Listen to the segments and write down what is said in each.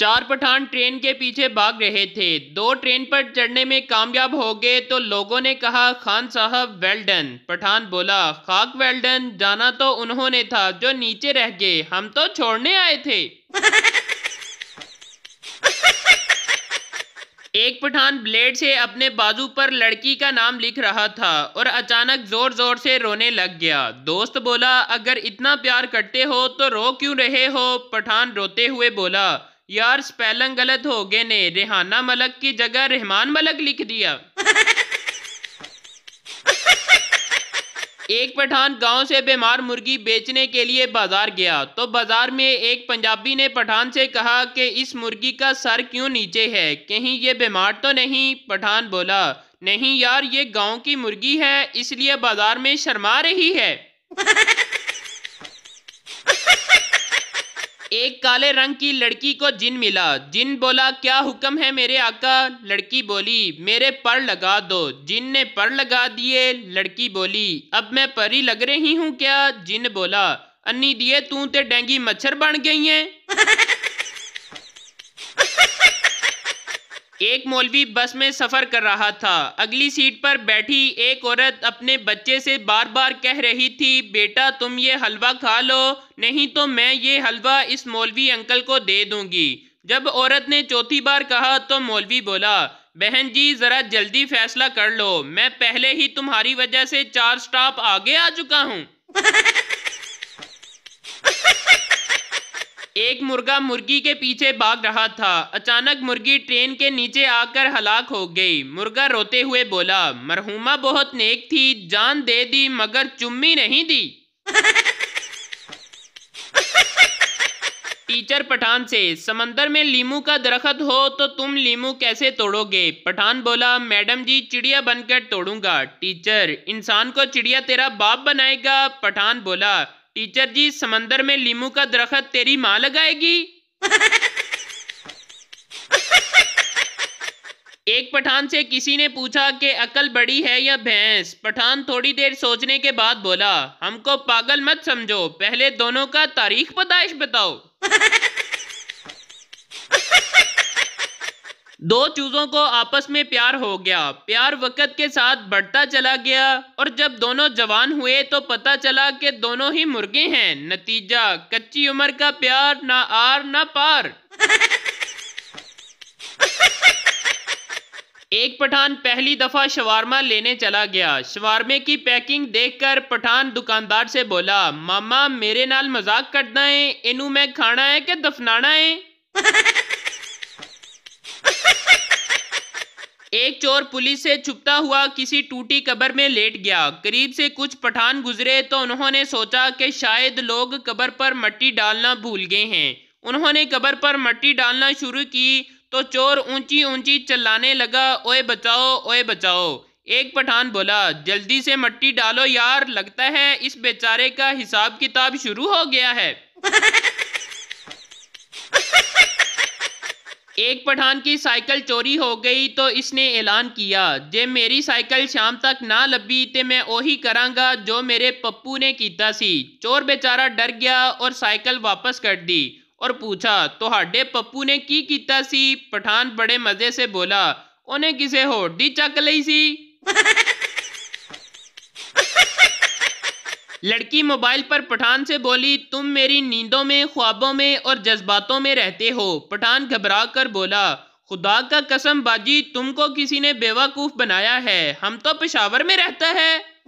चार पठान ट्रेन के पीछे भाग रहे थे दो ट्रेन पर चढ़ने में कामयाब हो गए तो लोगों ने कहा खान साहब वेल्डन पठान बोला खाक वेल्डन जाना तो उन्होंने था जो नीचे रह गए हम तो छोड़ने आए थे एक पठान ब्लेड से अपने बाजू पर लड़की का नाम लिख रहा था और अचानक जोर जोर से रोने लग गया दोस्त बोला अगर इतना प्यार करते हो तो रो क्यों रहे हो पठान रोते हुए बोला यार स्पेलिंग गलत हो गए ने रेहाना मलक की जगह रहमान मलक लिख दिया एक पठान गांव से बीमार मुर्गी बेचने के लिए बाजार गया तो बाजार में एक पंजाबी ने पठान से कहा कि इस मुर्गी का सर क्यों नीचे है कहीं ये बीमार तो नहीं पठान बोला नहीं यार ये गांव की मुर्गी है इसलिए बाजार में शर्मा रही है एक काले रंग की लड़की को जिन मिला जिन बोला क्या हुक्म है मेरे आका लड़की बोली मेरे पर लगा दो जिन ने पर लगा दिए लड़की बोली अब मैं परी लग रही हूँ क्या जिन बोला अन्नी दिए तू ते डेंगी मच्छर बन गई है एक मौलवी बस में सफ़र कर रहा था अगली सीट पर बैठी एक औरत अपने बच्चे से बार बार कह रही थी बेटा तुम ये हलवा खा लो नहीं तो मैं ये हलवा इस मौलवी अंकल को दे दूंगी जब औरत ने चौथी बार कहा तो मौलवी बोला बहन जी ज़रा जल्दी फैसला कर लो मैं पहले ही तुम्हारी वजह से चार स्टॉप आगे आ चुका हूँ एक मुर्गा मुर्गी के पीछे भाग रहा था अचानक मुर्गी ट्रेन के नीचे आकर हलाक हो गई मुर्गा रोते हुए बोला मरहुमा बहुत नेक थी जान दे दी मगर चुम्मी नहीं दी टीचर पठान से समंदर में लीमू का दरखत हो तो तुम लीमू कैसे तोड़ोगे पठान बोला मैडम जी चिड़िया बनकर तोड़ूंगा टीचर इंसान को चिड़िया तेरा बाप बनाएगा पठान बोला टीचर जी समंदर में लीमू का दरखत तेरी माँ लगाएगी एक पठान से किसी ने पूछा कि अकल बड़ी है या भैंस पठान थोड़ी देर सोचने के बाद बोला हमको पागल मत समझो पहले दोनों का तारीख पदाइश बताओ दो चूज़ों को आपस में प्यार हो गया प्यार वक़्त के साथ बढ़ता चला गया और जब दोनों जवान हुए तो पता चला कि दोनों ही मुर्गे हैं नतीजा कच्ची उम्र का प्यार ना आर ना पार एक पठान पहली दफ़ा शवारमा लेने चला गया शवारमे की पैकिंग देखकर पठान दुकानदार से बोला मामा मेरे नाल मजाक करना है इनू मैं खाना है कि दफनाना है एक चोर पुलिस से छुपता हुआ किसी टूटी कब्र में लेट गया करीब से कुछ पठान गुजरे तो उन्होंने सोचा कि शायद लोग कब्र पर मट्टी डालना भूल गए हैं उन्होंने कब्र पर मट्टी डालना शुरू की तो चोर ऊंची ऊंची चलाने लगा ओए बचाओ ओए बचाओ एक पठान बोला जल्दी से मट्टी डालो यार लगता है इस बेचारे का हिसाब किताब शुरू हो गया है एक पठान की साइकिल चोरी हो गई तो इसने ऐलान किया जे मेरी साइकिल शाम तक ना लभी तो मैं ओही करांगा जो मेरे पप्पू ने किया चोर बेचारा डर गया और साइकिल वापस कर दी और पूछा तो हाडे पप्पू ने की किया पठान बड़े मज़े से बोला उन्हें किसी होर दी चक ली सी लड़की मोबाइल पर पठान से बोली तुम मेरी नींदों में ख्वाबों में और जज्बातों में रहते हो पठान घबरा कर बोला खुदा का कसम बाजी तुमको किसी ने बेवकूफ़ बनाया है हम तो पेशावर में रहता है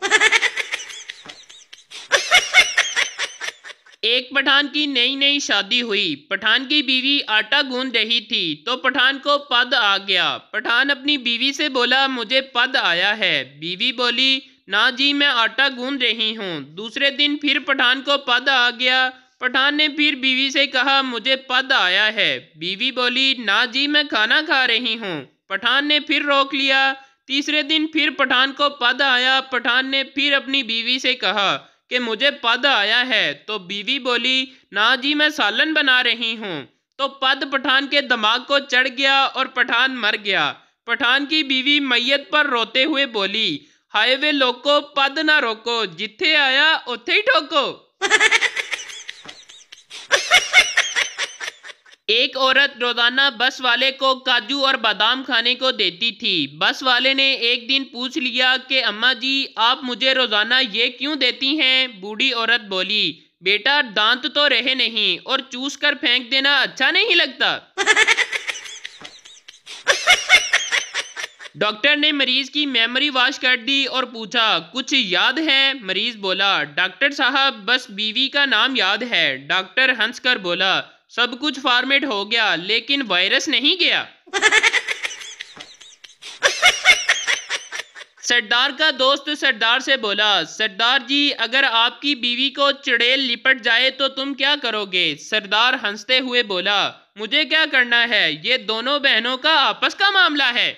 एक पठान की नई नई शादी हुई पठान की बीवी आटा गूंद रही थी तो पठान को पद आ गया पठान अपनी बीवी से बोला मुझे पद आया है बीवी बोली ना जी मैं आटा गूंद रही हूँ दूसरे दिन फिर पठान को पद आ गया पठान ने फिर बीवी से कहा मुझे पद आया है बीवी बोली ना जी मैं खाना खा रही हूँ पठान ने फिर रोक लिया तीसरे दिन फिर पठान को पद आया पठान ने फिर अपनी बीवी से कहा कि मुझे पद आया है तो बीवी बोली ना जी मैं सालन बना रही हूँ तो पद पठान के दिमाग को चढ़ गया और पठान मर गया पठान की बीवी मैयत पर रोते हुए बोली हाय वे लोको पद ना रोको जिथे आया उथे ही ठोको एक औरत रोजाना बस वाले को काजू और बादाम खाने को देती थी बस वाले ने एक दिन पूछ लिया कि अम्मा जी आप मुझे रोजाना ये क्यों देती हैं बूढ़ी औरत बोली बेटा दांत तो रहे नहीं और चूस कर फेंक देना अच्छा नहीं लगता डॉक्टर ने मरीज की मेमोरी वॉश कर दी और पूछा कुछ याद है मरीज बोला डॉक्टर साहब बस बीवी का नाम याद है डॉक्टर हंसकर बोला सब कुछ फॉर्मेट हो गया लेकिन वायरस नहीं गया सरदार का दोस्त सरदार से बोला सरदार जी अगर आपकी बीवी को चड़ेल लिपट जाए तो तुम क्या करोगे सरदार हंसते हुए बोला मुझे क्या करना है ये दोनों बहनों का आपस का मामला है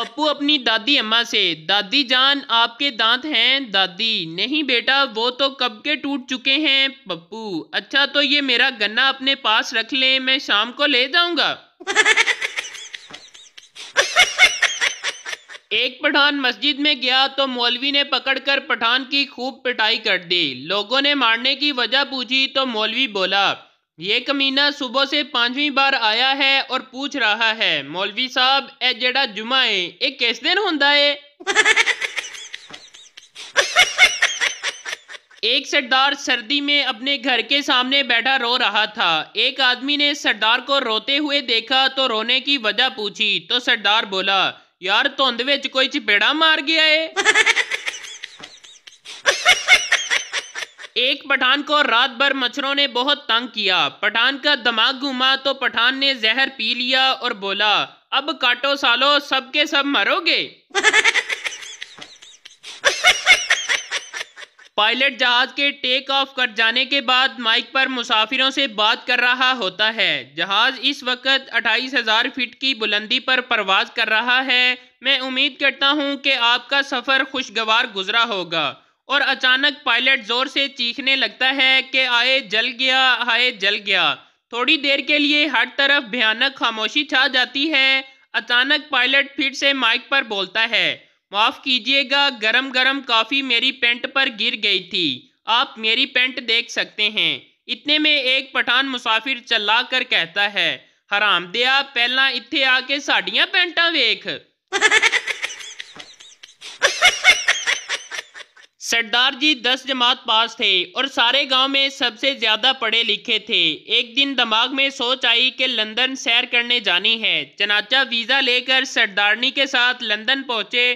पप्पू अपनी दादी अम्मा से दादी जान आपके दांत हैं दादी नहीं बेटा वो तो कब के टूट चुके हैं पप्पू अच्छा तो ये मेरा गन्ना अपने पास रख ले मैं शाम को ले जाऊंगा एक पठान मस्जिद में गया तो मौलवी ने पकड़कर पठान की खूब पिटाई कर दी लोगों ने मारने की वजह पूछी तो मौलवी बोला ये कमीना सुबह से पांचवी बार आया है और पूछ रहा है मौलवी साहब ए जड़ा जुमा है ये किस दिन होंदा है एक सरदार सर्दी में अपने घर के सामने बैठा रो रहा था एक आदमी ने सरदार को रोते हुए देखा तो रोने की वजह पूछी तो सरदार बोला यार धुंध कोई चपेड़ा मार गया है एक पठान को रात भर मच्छरों ने बहुत तंग किया पठान का दिमाग घूमा तो पठान ने जहर पी लिया और बोला अब काटो सालो सबके सब मरोगे पायलट जहाज के टेक ऑफ कर जाने के बाद माइक पर मुसाफिरों से बात कर रहा होता है जहाज इस वक्त अट्ठाईस हजार फीट की बुलंदी पर परवाज कर रहा है मैं उम्मीद करता हूँ कि आपका सफ़र खुशगवार गुजरा होगा और अचानक पायलट जोर से चीखने लगता है कि आए जल गया आए जल गया थोड़ी देर के लिए हर तरफ भयानक खामोशी छा जाती है अचानक पायलट फिर से माइक पर बोलता है माफ़ कीजिएगा गरम गरम कॉफ़ी मेरी पेंट पर गिर गई थी आप मेरी पेंट देख सकते हैं इतने में एक पठान मुसाफिर चला कर कहता है हरामदिया पहला इतने आके साड़ियाँ पेंटा वेख सरदार जी दस जमात पास थे और सारे गांव में सबसे ज्यादा पढ़े लिखे थे एक दिन दिमाग में सोच आई कि लंदन सैर करने जानी है चनाचा वीज़ा लेकर सरदारनी के साथ लंदन पहुंचे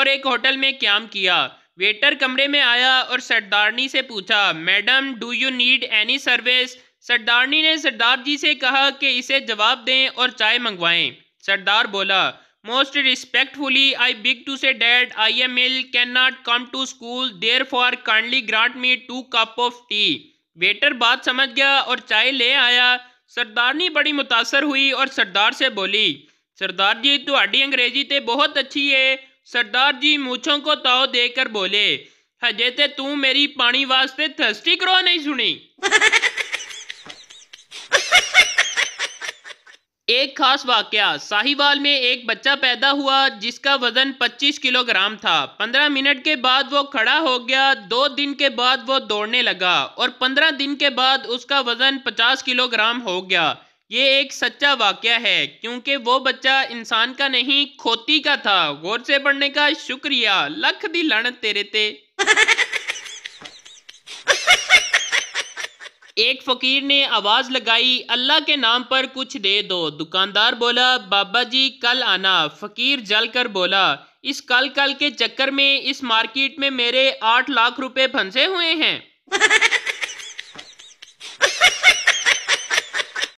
और एक होटल में क्याम किया वेटर कमरे में आया और सरदारनी से पूछा madam do you need any service सरदारनी ने सरदार जी से कहा कि इसे जवाब दें और चाय मंगवाएं सरदार बोला most most respectfully i beg to say that i can ill come to school there for kindly grant me two cup of tea waiter बात समझ गया और चाय ले आया सरदारनी बड़ी मुतासर हुई और सरदार से बोली सरदार जी थोड़ी अंग्रेजी तो बहुत अच्छी है सरदार जी मूछों को ताव देकर बोले हजे तो तू मेरी पानी वास्ते थस्टी करो नहीं सुनी एक खास वाक्य साहिवाल में एक बच्चा पैदा हुआ जिसका वजन 25 किलोग्राम था 15 मिनट के बाद वो खड़ा हो गया दो दिन के बाद वो दौड़ने लगा और 15 दिन के बाद उसका वजन 50 किलोग्राम हो गया ये एक सच्चा वाक्य है क्योंकि वो बच्चा इंसान का नहीं खोती का था गौर से पढ़ने का शुक्रिया लख दी लड़न तेरे ते एक फ़कीर ने आवाज़ लगाई अल्लाह के नाम पर कुछ दे दो दुकानदार बोला बाबा जी कल आना फ़कीर जल कर बोला इस कल कल के चक्कर में इस मार्केट में मेरे आठ लाख रुपए फंसे हुए हैं